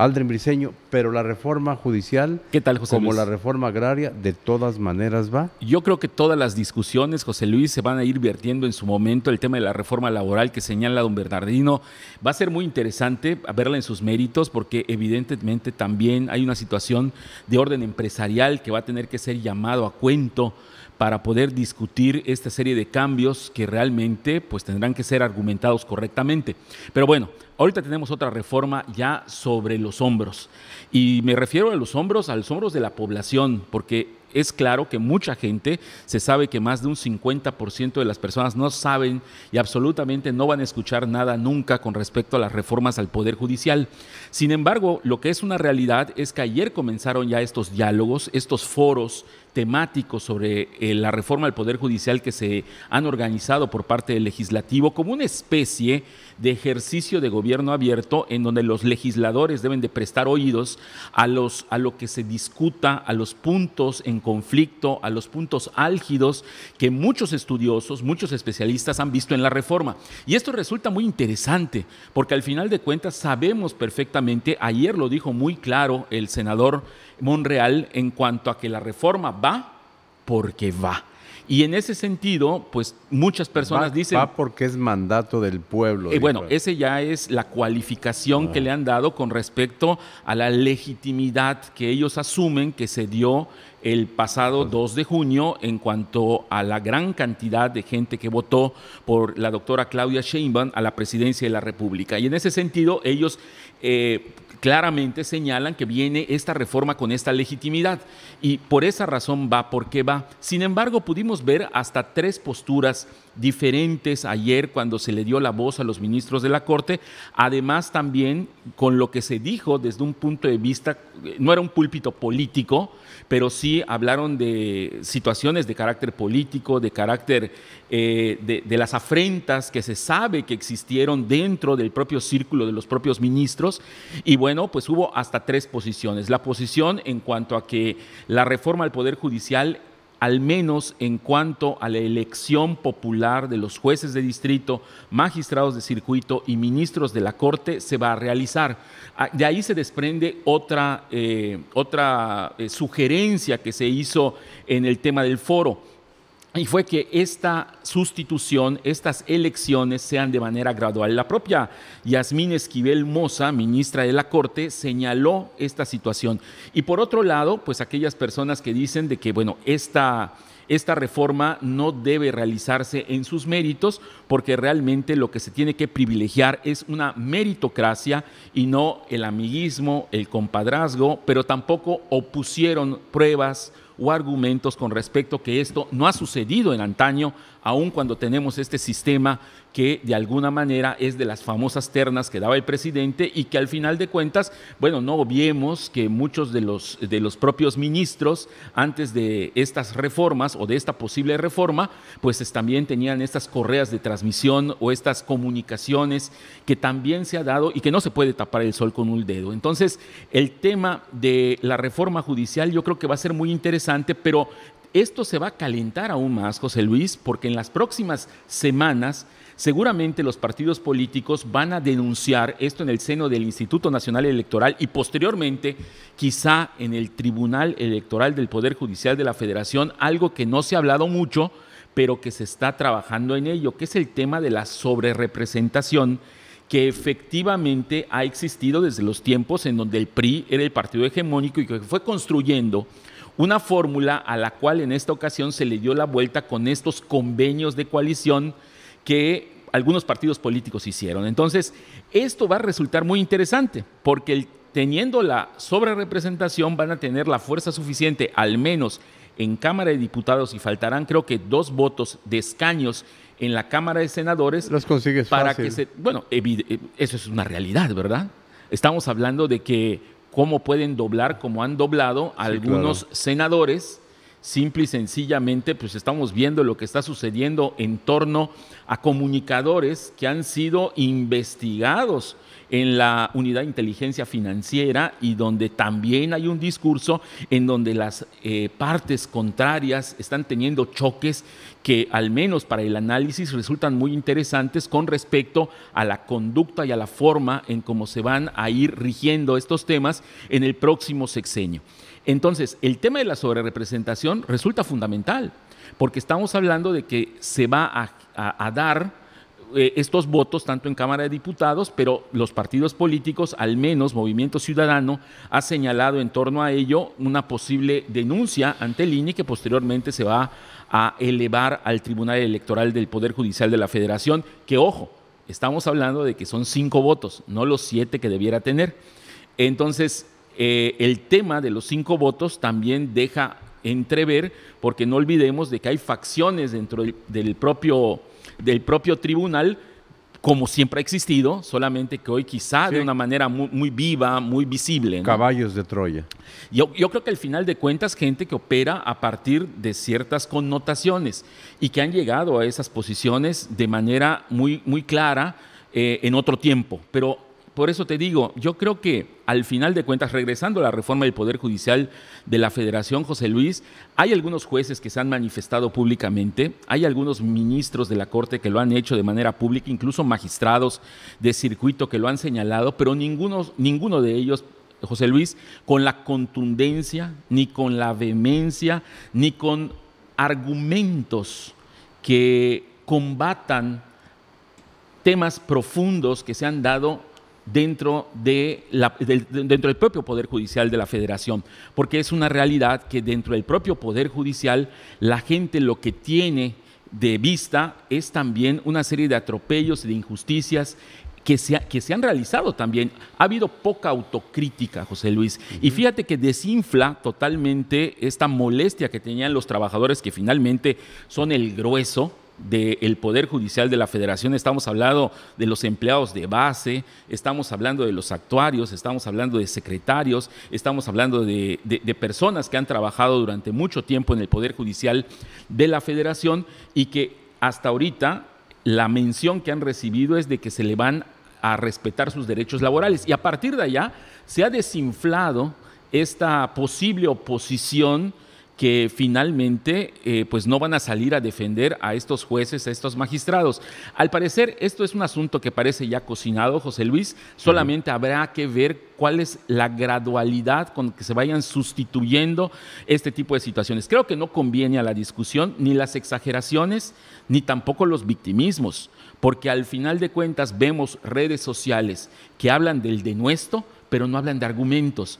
Aldrin Briseño, pero la reforma judicial, ¿Qué tal, como la reforma agraria, de todas maneras va. Yo creo que todas las discusiones, José Luis, se van a ir vertiendo en su momento. El tema de la reforma laboral que señala don Bernardino va a ser muy interesante verla en sus méritos, porque evidentemente también hay una situación de orden empresarial que va a tener que ser llamado a cuento para poder discutir esta serie de cambios que realmente pues, tendrán que ser argumentados correctamente. Pero bueno, ahorita tenemos otra reforma ya sobre los hombros. Y me refiero a los hombros, a los hombros de la población, porque es claro que mucha gente, se sabe que más de un 50% de las personas no saben y absolutamente no van a escuchar nada nunca con respecto a las reformas al Poder Judicial. Sin embargo, lo que es una realidad es que ayer comenzaron ya estos diálogos, estos foros temáticos sobre eh, la reforma al Poder Judicial que se han organizado por parte del legislativo como una especie de ejercicio de gobierno abierto en donde los legisladores deben de prestar oídos a, los, a lo que se discuta, a los puntos en conflicto, a los puntos álgidos que muchos estudiosos, muchos especialistas han visto en la reforma. Y esto resulta muy interesante, porque al final de cuentas sabemos perfectamente, ayer lo dijo muy claro el senador Monreal en cuanto a que la reforma va porque va. Y en ese sentido, pues muchas personas dicen... Va porque es mandato del pueblo. Y eh, bueno, ese ya es la cualificación que ah. le han dado con respecto a la legitimidad que ellos asumen que se dio el pasado 2 pues de junio en cuanto a la gran cantidad de gente que votó por la doctora Claudia Sheinbaum a la presidencia de la República. Y en ese sentido, ellos eh, claramente señalan que viene esta reforma con esta legitimidad y por esa razón va porque va. Sin embargo, pudimos ver hasta tres posturas diferentes ayer cuando se le dio la voz a los ministros de la Corte, además también con lo que se dijo desde un punto de vista, eh, no era un púlpito político, pero sí hablaron de situaciones de carácter político, de carácter eh, de, de las afrentas que se sabe que existieron dentro del propio círculo de los propios ministros y bueno, bueno, pues hubo hasta tres posiciones. La posición en cuanto a que la reforma al Poder Judicial al menos en cuanto a la elección popular de los jueces de distrito, magistrados de circuito y ministros de la Corte, se va a realizar. Ah, de ahí se desprende otra, eh, otra eh, sugerencia que se hizo en el tema del foro y fue que esta sustitución, estas elecciones sean de manera gradual. La propia Yasmín Esquivel Moza, ministra de la Corte, señaló esta situación. Y por otro lado, pues aquellas personas que dicen de que, bueno, esta esta reforma no debe realizarse en sus méritos porque realmente lo que se tiene que privilegiar es una meritocracia y no el amiguismo, el compadrazgo, pero tampoco opusieron pruebas o argumentos con respecto que esto no ha sucedido en antaño, aun cuando tenemos este sistema que de alguna manera es de las famosas ternas que daba el presidente y que al final de cuentas, bueno, no obviemos que muchos de los, de los propios ministros antes de estas reformas o de esta posible reforma, pues también tenían estas correas de transmisión o estas comunicaciones que también se ha dado y que no se puede tapar el sol con un dedo. Entonces, el tema de la reforma judicial yo creo que va a ser muy interesante, pero esto se va a calentar aún más, José Luis, porque en las próximas semanas seguramente los partidos políticos van a denunciar esto en el seno del Instituto Nacional Electoral y posteriormente quizá en el Tribunal Electoral del Poder Judicial de la Federación, algo que no se ha hablado mucho, pero que se está trabajando en ello, que es el tema de la sobrerepresentación que efectivamente ha existido desde los tiempos en donde el PRI era el partido hegemónico y que fue construyendo una fórmula a la cual en esta ocasión se le dio la vuelta con estos convenios de coalición que algunos partidos políticos hicieron. Entonces, esto va a resultar muy interesante, porque teniendo la sobrerepresentación van a tener la fuerza suficiente, al menos en Cámara de Diputados, y faltarán creo que dos votos de escaños en la Cámara de Senadores. Los consigues para que se, Bueno, eh, eso es una realidad, ¿verdad? Estamos hablando de que cómo pueden doblar, como han doblado algunos senadores simple y sencillamente pues estamos viendo lo que está sucediendo en torno a comunicadores que han sido investigados en la unidad de inteligencia financiera y donde también hay un discurso en donde las eh, partes contrarias están teniendo choques que al menos para el análisis resultan muy interesantes con respecto a la conducta y a la forma en cómo se van a ir rigiendo estos temas en el próximo sexenio. Entonces, el tema de la sobrerepresentación resulta fundamental, porque estamos hablando de que se va a, dar eh, estos votos tanto en Cámara de Diputados, pero los partidos políticos, al menos Movimiento Ciudadano, ha señalado en torno a ello una posible denuncia ante el INE que posteriormente se va a elevar al Tribunal Electoral del Poder Judicial de la Federación, que ojo, estamos hablando de que son cinco votos, no los siete que debiera tener. Entonces, eh, el tema de los cinco votos también deja entrever, porque no olvidemos de que hay facciones dentro del propio, del propio tribunal, como siempre ha existido, solamente que hoy quizá de una manera muy, viva, muy visible. Caballos de Troya. Yo, creo que al final de cuentas, gente que opera a partir de ciertas connotaciones y que han llegado a esas posiciones de manera muy, muy clara eh, en otro tiempo, pero por eso te digo, yo creo que al final de cuentas, regresando a la reforma del Poder Judicial de la Federación, José Luis, hay algunos jueces que se han manifestado públicamente, hay algunos ministros de la Corte que lo han hecho de manera pública, incluso magistrados de circuito que lo han señalado, pero ninguno, ninguno de ellos José Luis, con la contundencia, ni con la vehemencia, ni con argumentos que combatan temas profundos que se han dado dentro, del, propio Poder Judicial de la Federación, porque es una realidad que dentro del propio Poder Judicial la gente lo que tiene de vista es también una serie de atropellos y de injusticias que se, han realizado también. Ha habido poca autocrítica, José Luis. Y fíjate que desinfla totalmente esta molestia que tenían los trabajadores, que finalmente son el grueso del Poder Judicial de la Federación, estamos hablando de los empleados de base, estamos hablando de los actuarios, estamos hablando de secretarios, estamos hablando de, de, personas que han trabajado durante mucho tiempo en el Poder Judicial de la Federación y que hasta ahorita la mención que han recibido es de que se le van a respetar sus derechos laborales. Y a partir de allá se ha desinflado esta posible oposición que finalmente eh, pues no van a salir a defender a estos jueces, a estos magistrados. Al parecer, esto es un asunto que parece ya cocinado, José Luis, solamente habrá que ver cuál es la gradualidad con que se vayan sustituyendo este tipo de situaciones. Creo que no conviene a la discusión ni las exageraciones, ni tampoco los victimismos, porque al final de cuentas vemos redes sociales que hablan del denuesto, pero no hablan de argumentos.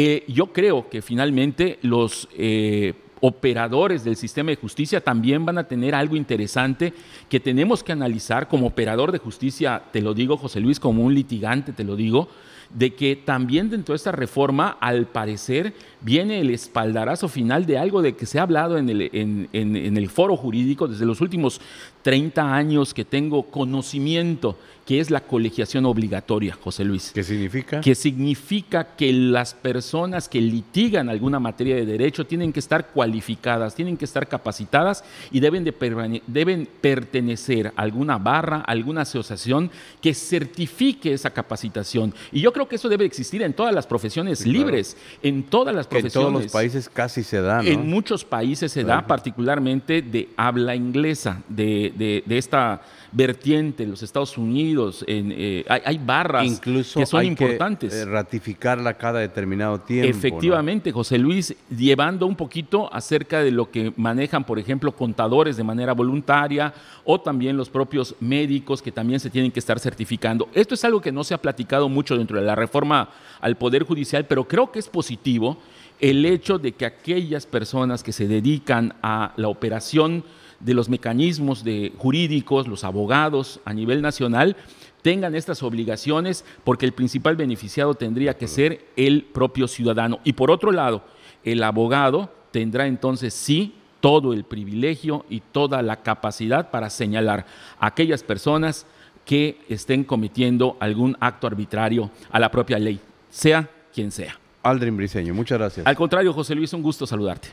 Eh, yo creo que finalmente los eh, operadores del sistema de justicia también van a tener algo interesante que tenemos que analizar como operador de justicia, te lo digo José Luis, como un litigante, te lo digo, de que también dentro de esta reforma, al parecer, viene el espaldarazo final de algo de que se ha hablado en el, en el foro jurídico desde los últimos 30 años que tengo conocimiento, que es la colegiación obligatoria, José Luis. ¿Qué significa? Que significa que las personas que litigan alguna materia de derecho tienen que estar cualificadas, tienen que estar capacitadas y deben, de deben pertenecer a alguna barra, a alguna asociación que certifique esa capacitación. Y yo creo que eso debe existir en todas las profesiones libres, en todas las profesiones. En todos los países casi se da. ¿no? En muchos países se da, particularmente de habla inglesa, de, de, esta vertiente en los Estados Unidos. En, eh, hay, barras Incluso que son hay importantes. Que eh, ratificarla cada determinado tiempo. Efectivamente, José Luis, llevando un poquito acerca de lo que manejan, por ejemplo, contadores de manera voluntaria o también los propios médicos que también se tienen que estar certificando. Esto es algo que no se ha platicado mucho dentro de la reforma al Poder Judicial, pero creo que es positivo el hecho de que aquellas personas que se dedican a la operación de los mecanismos jurídicos, los abogados a nivel nacional, tengan estas obligaciones porque el principal beneficiado tendría que ser el propio ciudadano. Y por otro lado, el abogado tendrá entonces sí todo el privilegio y toda la capacidad para señalar a aquellas personas que estén cometiendo algún acto arbitrario a la propia ley, sea quien sea. Aldrin Briceño, muchas gracias. Al contrario, José Luis, un gusto saludarte.